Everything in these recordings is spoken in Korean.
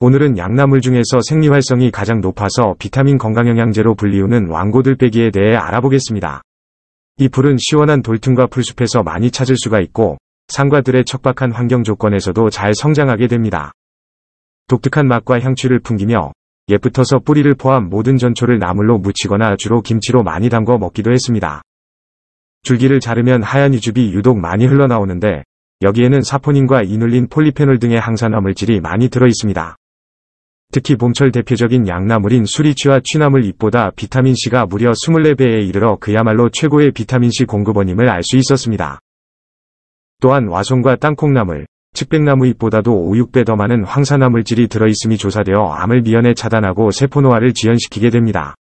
오늘은 양나물 중에서 생리활성이 가장 높아서 비타민 건강영양제로 불리우는 왕고들빼기에 대해 알아보겠습니다. 이 풀은 시원한 돌틈과 풀숲에서 많이 찾을 수가 있고 상과들의 척박한 환경 조건에서도 잘 성장하게 됩니다. 독특한 맛과 향취를 풍기며 예부터서 뿌리를 포함 모든 전초를 나물로 무치거나 주로 김치로 많이 담궈 먹기도 했습니다. 줄기를 자르면 하얀 이즙이 유독 많이 흘러나오는데 여기에는 사포닌과 이눌린 폴리페놀 등의 항산화 물질이 많이 들어있습니다. 특히 봄철 대표적인 양나물인 수리취와 취나물 잎보다 비타민C가 무려 24배에 이르러 그야말로 최고의 비타민C 공급원임을 알 수 있었습니다. 또한 와송과 땅콩나물, 측백나무 잎보다도 5, 6배 더 많은 황산나물질이 들어있음이 조사되어 암을 미연에 차단하고 세포노화를 지연시키게 됩니다.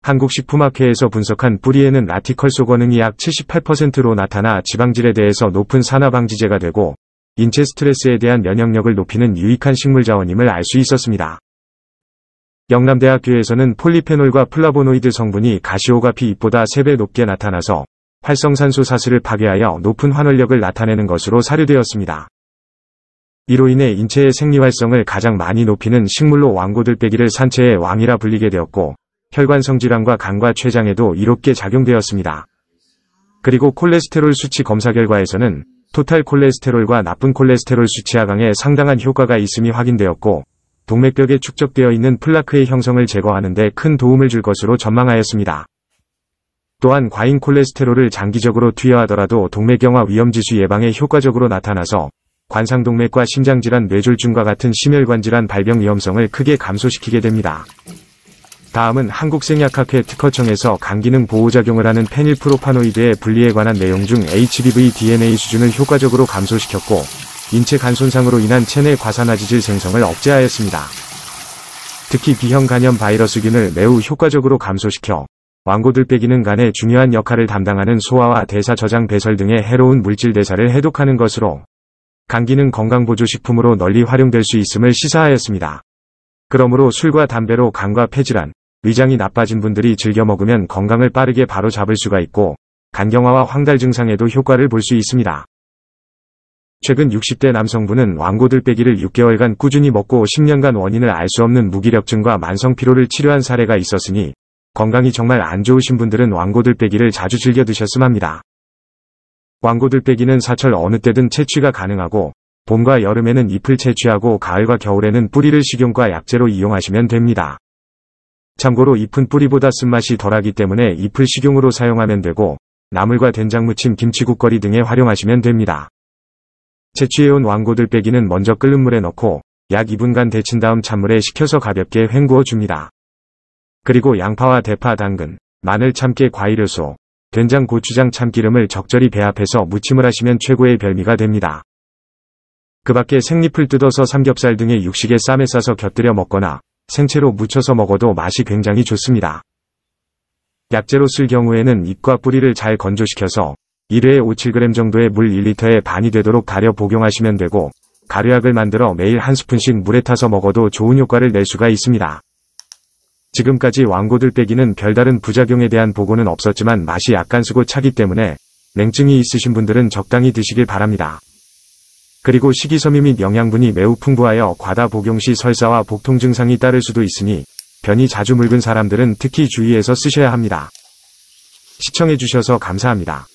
한국식품학회에서 분석한 뿌리에는 라티컬 소거능이 약 78%로 나타나 지방질에 대해서 높은 산화방지제가 되고 인체 스트레스에 대한 면역력을 높이는 유익한 식물 자원임을 알 수 있었습니다. 영남대학교에서는 폴리페놀과 플라보노이드 성분이 가시오가피 잎보다 3배 높게 나타나서 활성산소 사슬을 파괴하여 높은 환원력을 나타내는 것으로 사료되었습니다. 이로 인해 인체의 생리활성을 가장 많이 높이는 식물로 왕고들빼기를 산체의 왕이라 불리게 되었고 혈관 성질환과 간과 췌장에도 이롭게 작용되었습니다. 그리고 콜레스테롤 수치 검사 결과에서는 토탈 콜레스테롤과 나쁜 콜레스테롤 수치 하강에 상당한 효과가 있음이 확인되었고 동맥벽에 축적되어 있는 플라크의 형성을 제거하는 데 큰 도움을 줄 것으로 전망하였습니다. 또한 과잉 콜레스테롤을 장기적으로 투여하더라도 동맥경화 위험지수 예방에 효과적으로 나타나서 관상동맥과 심장질환 뇌졸중과 같은 심혈관 질환 발병 위험성을 크게 감소시키게 됩니다. 다음은 한국생약학회 특허청에서 간기능 보호작용을 하는 페닐프로파노이드의 분리에 관한 내용 중 HBV DNA 수준을 효과적으로 감소시켰고 인체 간 손상으로 인한 체내 과산화지질 생성을 억제하였습니다. 특히 B형 간염 바이러스균을 매우 효과적으로 감소시켜 완고들빼기는 간에 중요한 역할을 담당하는 소화와 대사 저장 배설 등의 해로운 물질 대사를 해독하는 것으로 간기는 건강보조식품으로 널리 활용될 수 있음을 시사하였습니다. 그러므로 술과 담배로 간과 폐질환, 위장이 나빠진 분들이 즐겨 먹으면 건강을 빠르게 바로 잡을 수가 있고 간경화와 황달 증상에도 효과를 볼 수 있습니다. 최근 60대 남성분은 왕고들빼기를 6개월간 꾸준히 먹고 10년간 원인을 알 수 없는 무기력증과 만성피로를 치료한 사례가 있었으니 건강이 정말 안 좋으신 분들은 왕고들빼기를 자주 즐겨 드셨음 합니다. 왕고들빼기는 사철 어느 때든 채취가 가능하고 봄과 여름에는 잎을 채취하고 가을과 겨울에는 뿌리를 식용과 약재로 이용하시면 됩니다. 참고로 잎은 뿌리보다 쓴맛이 덜하기 때문에 잎을 식용으로 사용하면 되고 나물과 된장 무침 김치국거리 등에 활용하시면 됩니다. 채취해온 왕고들 빼기는 먼저 끓는 물에 넣고 약 2분간 데친 다음 찬물에 식혀서 가볍게 헹구어 줍니다. 그리고 양파와 대파, 당근, 마늘 참깨 과일효소, 된장 고추장 참기름을 적절히 배합해서 무침을 하시면 최고의 별미가 됩니다. 그 밖에 생잎을 뜯어서 삼겹살 등의 육식에 쌈에 싸서 곁들여 먹거나 생채로 무쳐서 먹어도 맛이 굉장히 좋습니다. 약재로 쓸 경우에는 잎과 뿌리를 잘 건조시켜서 1회에 5, 7g 정도의 물 1리터에 반이 되도록 가려 복용하시면 되고 가루약을 만들어 매일 한 스푼씩 물에 타서 먹어도 좋은 효과를 낼 수가 있습니다. 지금까지 왕고들빼기는 별다른 부작용에 대한 보고는 없었지만 맛이 약간 쓰고 차기 때문에 냉증이 있으신 분들은 적당히 드시길 바랍니다. 그리고 식이섬유 및 영양분이 매우 풍부하여 과다 복용 시 설사와 복통 증상이 따를 수도 있으니 변이 자주 묽은 사람들은 특히 주의해서 쓰셔야 합니다. 시청해주셔서 감사합니다.